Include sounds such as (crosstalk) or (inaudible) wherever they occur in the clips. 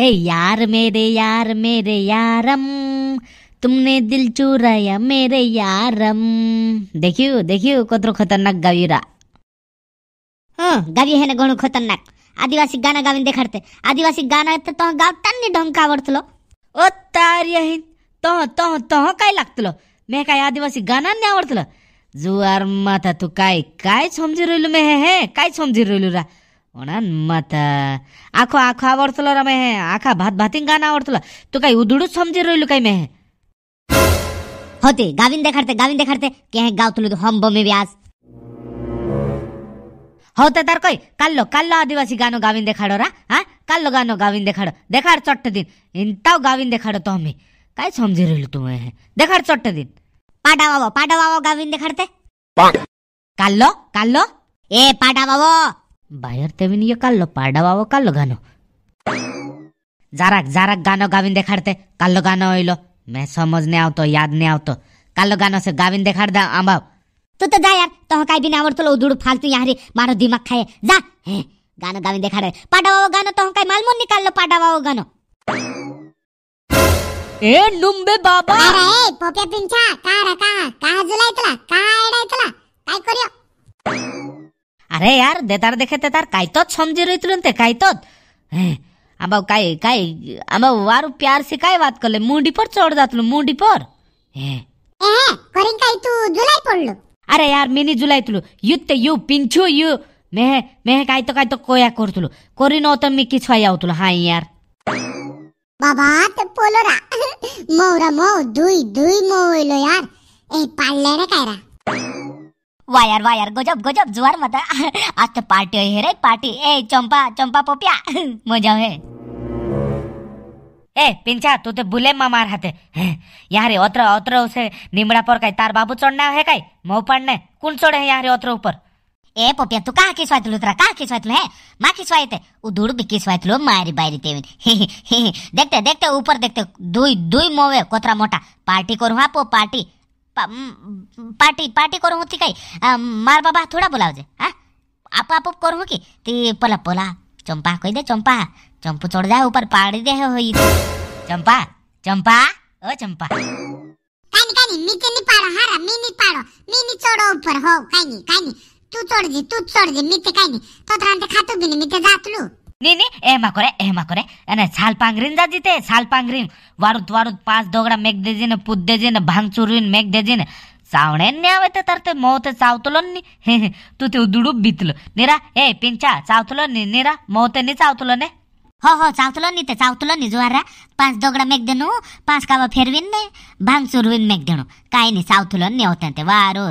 हे यार मेरे यार मेरे यारम तुमने दिल चुराया मेरे यारम देखियो देखियो कत्रो खतरनाक गावीरा हं हाँ, गावी है ना घणो खतरनाक आदिवासी गाणं गावीन देखाडते आदिवासी गाणं तर तो गावताना ढंग आवडतलो ओ तार येईन तो तो तो काय लागतलो मैं काय आदिवासी गाणं नाही आवडतलं जुवार माथा तू काय काय समजी रोयलो मे हे काय समजी रोयलो रा ಒಣನ್ आखो ಆಖೋ ಆಖೋ ಆವರ್ತಲೋ आखा भात भाती गान ಭಾತಿಂಗ್ ಗಾನ ಆವರ್ತಲ तू काही उधडूच समजी रोयलो होते गावीन देखाडते गावीन देखाडते के हे गाव हम बमे व्यास होते तर कोई काल्लो काल्लो आदिवासी गानो गावीन देखाडो रा हा काल्लो गानो गावीन देखाडो देखार चट्ट दिन इंताव गावीन देखाडो तो हमें काय समजी रोयलो तू मे देखाड चट्ट दिन पाडा वावो पाडा वावो गावीन देखाडते काल्लो काल्लो ए पाडा वावो বায়র তেবিন ইয়ে কাল্লো পাডা বাবু কাল্লো গানো জারাক জারাক গানো গাবিন দেখাড়তে কাল্লো গানো হইলো মে সমজ নে আওতো ইয়াদ নে আওতো কাল্লো গানো সে গাবিন দেখাড় দা আমাও তো তো যা ইয়ার তো কাইবি না আমার তো উদুড় ফালতু ইয়ারে মারো দিমাগ খায়ে যা হ্যাঁ গানো গাবিন দেখাড়ে পাডা বাবু গানো তো কাই মালমন নিকাল্লো পাডা বাবু গানো এ नुम्बे বাবা আরে ए पोके पिंछा का रे কা का जुलाइतला का एडाइतला काय करियो अरे यार देतार देखे तेतार कायतोच समजी रही तुलन ते कायतोत आबाव काय काय आबाव वारू प्यार से काय बात करले मुंडी पर चढ जातलो मुंडी पर हे करीन काय तू जुलाई पडलो अरे यार मिनी जुलाई तुलो युत ते यू पिंचू यू मेह मेह काय तो काय तो कोया करतलो करीन होत मी किछवा यावतलो हाय यार বাবা তো পোলোরা মৌরা মৌ দুই দুই মৌ হইলো ইয়ার এই পাল্লে রে কায়রা वायर वायर गजब गजब जुआर मत आज तो पार्टी है रे पार्टी ए चंपा चंपा पोपिया (laughs) मजा है ए पिंचा तू तो बुले मामार हाथे यहाँ रे ओत्र ओत्र उसे निमड़ा पर कई तार बाबू चढ़ना है कई मऊ पड़ने कुन चढ़े यहाँ रे ओत्र ऊपर ए पोपिया तू कहाँ का तेरा कहाँ का किसवायतलो है माँ मा थे उदूड़ भी किसवायतलो मारी बारी तेविन (laughs) देखते देखते ऊपर देखते दुई दुई मोवे कोतरा मोटा पार्टी करू हाँ पो पार्टी पाटी पार्टी पार्टी करू होती काय मार बाबा थोडा बोलाव जे हा आप आप करू की ते पोला पोला चंपा कही दे चंपा चंपू चढ़ जा ऊपर पाड़ी दे हो, हो चंपा चंपा ओ चंपा कानी कानी नीचे नी पाड़ो हारा मी नी पाड़ो मी नी चढ़ो ऊपर हो कानी कानी तू चढ़ जी तू चढ़ जी मी ते कानी तो तरह खातो बिन मी ते जातलू नी नी करे કરે એમાં કરે અને છાલ પાંગરીન જા જીતે છાલ પાંગરીન વારુત વારુત પાંચ દોગડા મેક દેજીને પૂત દેજીને ભાંગ ચુરવીન મેક દેજીને सावणे न्यावे तर तर ते मोत चावतलो नी हे तू ते उदुडू बीतलो नीरा ए पिंचा चावतलो नी नीरा मोत नी चावतलो ने हो हो चावतलो नी ते चावतलो नी जुवारा पाच दगडा मेक देनो पाच कावा फेरविन ने भांग चुरवीन मेक देणू काय नी चावतलो नी होतं ते वारो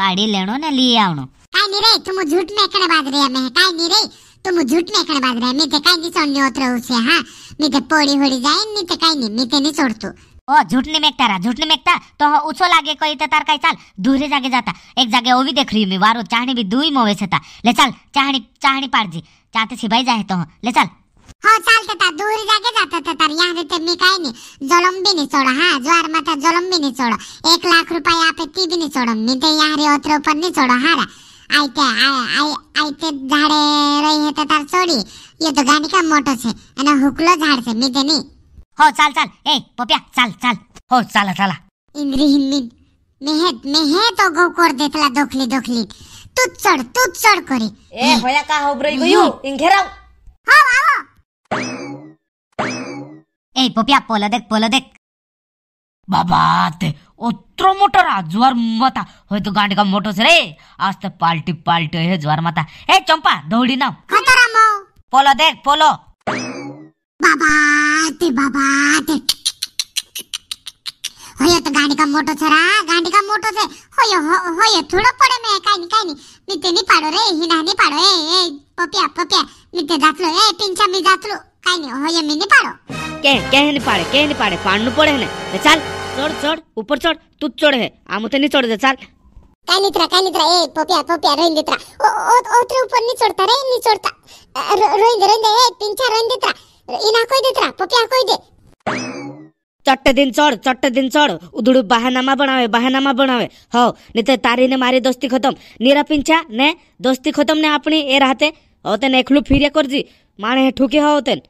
पाडी लेणो ने लियावणो काय नी रे तुम झूठ मेकडे बाजरी आहे काय नी रे तुम्ही झूट नाही कडे बाजरे मी ते काय नाही सोडणे होत हाँ हा मी होडी जाए मी ते काय नाही मी ते नाही सोडतो ओ झूटनी मेकता झूठ नहीं मेकता तो हो उचो लागे कोई तो तार काय चाल दूरे जाके जाता एक जागे भी देख रही मैं वारो चाहनी भी दुई मोवे था ले चल चाहनी चाहनी पार जी चाहते सिपाही जाए तो ले चल हो चालतं तो ता दूर जाके जाता तर तो तार यहाँ रहते मी काय जोलम भी नहीं छोड़ा हाँ ज्वार माता जोलम एक लाख रुपये ती यहाँ रे आयते आयते झाडे रही हे तर सोडी येतो गाणी का मोठंच आहे आणि हुकलो झाड से मी ते हो चाल चाल ए पप्या चाल चाल हो चाला चाला इंद्री हिंदीन मेहत मेहत तो गोकोर देतला दोखली दोखली तूच चढ तूच चढ करी ए होया का हो ब्रई गयो इंघेराव हो आओ ए पप्या पोलो देख पोलो देख बाबा ते ओत्रो मोटर ज्वार माता होय तो गांड का मोटो से रे आज तो पाल्टी पाल्टी है ज्वार माता ए चंपा दौड़ी ना पोलो देख पोलो बाबा ते बाबा तो गांड का मोटो से रा का मोटो से होय होय थोड़ो पड़े मैं काई नी काई नी मिते नी पाडो रे हिना नी पाडो ए ए पपिया पपिया मिते जातलो ए पिंचा मी जातलो काई नी होय मी नी पाडो के के नी पाडे के नी पाडे पाडनु पड़े ने चल चढ़ चढ़ ऊपर चढ़ तू चढ़ है आम तो नहीं चढ़ दे चल काय नित्रा काय नित्रा ए पप्या पप्या रोहिन दित्रा ओ ओ ओत्र ऊपर नहीं चढ़ता रे नहीं चढ़ता रोहिन रोहिन दे ए तीन चार रोहिन दित्रा इना कोई दित्रा पप्या कोई दे चट्ट दिन चढ़ चट्ट दिन चढ़ उधड़ू बहानामा बनावे बहानामा बनावे हो नहीं तो तारी ने मारी दोस्ती खत्म नीरा पिंछा ने दोस्ती खत्म ने अपनी ए रहते होते ने एकलू फिरिया कर जी माने ठुके होते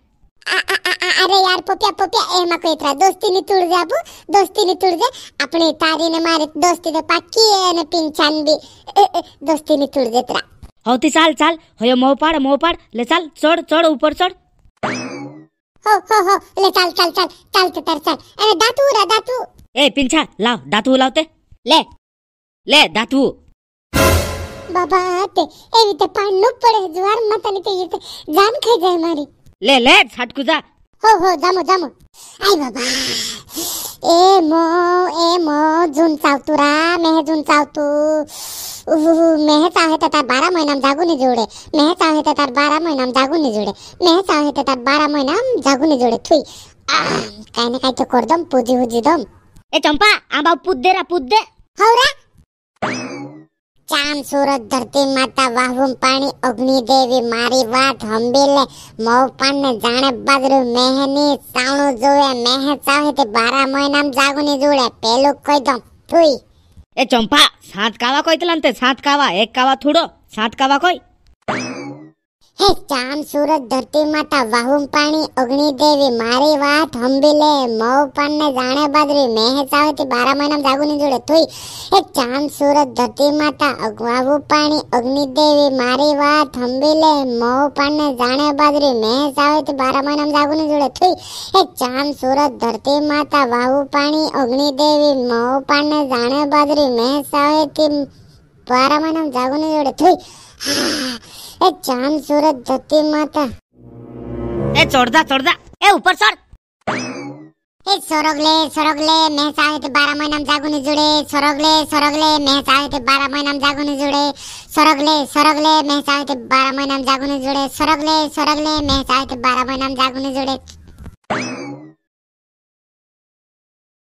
ಅರೆ ಯಾರ್ ಪೊಪ್ಯ ಪೊಪ್ಯ ಏ ಮಕ್ಕಳ ದೋಸ್ತಿನಿ ತುಳಿದಾಬು ದೋಸ್ತಿನಿ ತುಳಿದೆ ಅಪ್ಪಣೆ ತಾರಿನ ಮಾರಿ ದೋಸ್ತಿದೆ ಪಕ್ಕಿ ಏನು ಪಿನ್ ಚಂದಿ ದೋಸ್ತಿನಿ ತುಳಿದೆ ತರ ಹೌತಿ ಸಾಲ್ ಸಾಲ್ ಹೊಯ ಮೋಪಾಡ ಮೋಪಾಡ ಲೆ ಸಾಲ್ ಚೋಡ್ ಚೋಡ್ ಉಪರ್ ಚೋಡ್ हो हो हो ले चल चल चल चल तो तर चल अरे दातू रा दातू ए पिंछा लाओ दातू लाओते ले ले दातू बाबा ते एवी ते पाण नु पड़े ज्वार मत निके ये जान खाई जाए मारी লে লে ছাটকু যা হো হো জামো জামো আই বাবা এ মো এ মো জুন চালতু রা মেহে জুন চালতু ઉહુ મેહ ચાહે તો તાર બારા મહિનામાં જાગુ ની જોડે મેહ ચાહે તો તાર બારા મહિનામાં જાગુ ની જોડે મેહ ચાહે તો તાર બારા મહિનામાં જાગુ ની જોડે થુઈ કાઈ ને કાઈ તો કર દમ પૂજી હુજી દમ એ ચંપા આ બાપ પૂદ દે રા પૂદ દે હવરા ચાંદ સૂરજ ધરતી માતા વાહુમ પાણી અગ્નિ દેવી મારી વાત હંબીલે મૌપાન ને જાણે બાદરું મેહની સાણું જોવે મેહ ચાહે તે બારા મહિનામ જાગુની જોડે પેલું કહી દો થુઈ એ ચંપા સાત કાવા કોઈ તલંતે સાત કાવા એક કાવા થોડો સાત કાવા કોઈ હે ચામ સુરત ધરતી માતા વાહુમ પાણી અગ્નિ દેવી મારી વાત હંબિલે મવ પાનને જાણે બાદરી મેં સાવતી બારા મહિના જાગુની જોડે થોઈ હે ચામ સુરત ધરતી માતા અગવાવું પાણી અગ્નિ દેવી મારી વાત હંબિલે મવ પાનને જાણે બાદરી મેં સાવતી બારા મહિના જાગુની જોડે થોઈ હે ચામ સુરત ધરતી માતા વાહું પાણી અગ્નિ દેવી મવ પાનને જાણે બાદરી મેં સાવતી બારા મહિના જાગુની જોડે થોઈ એ ચાંદ સુરત ધરતી માતા એ છોડદા છોડદા એ ઉપર સર એ સરોગલે સરોગલે મેં સાહેબ બારા મહિના જાગુને જોડે સરોગલે સરોગલે મેં સાહેબ બારા મહિના જાગુને જોડે સરોગલે સરોગલે મેં સાહેબ બારા મહિના જાગુને જોડે સરોગલે સરોગલે મેં સાહેબ બારા મહિના જાગુને જોડે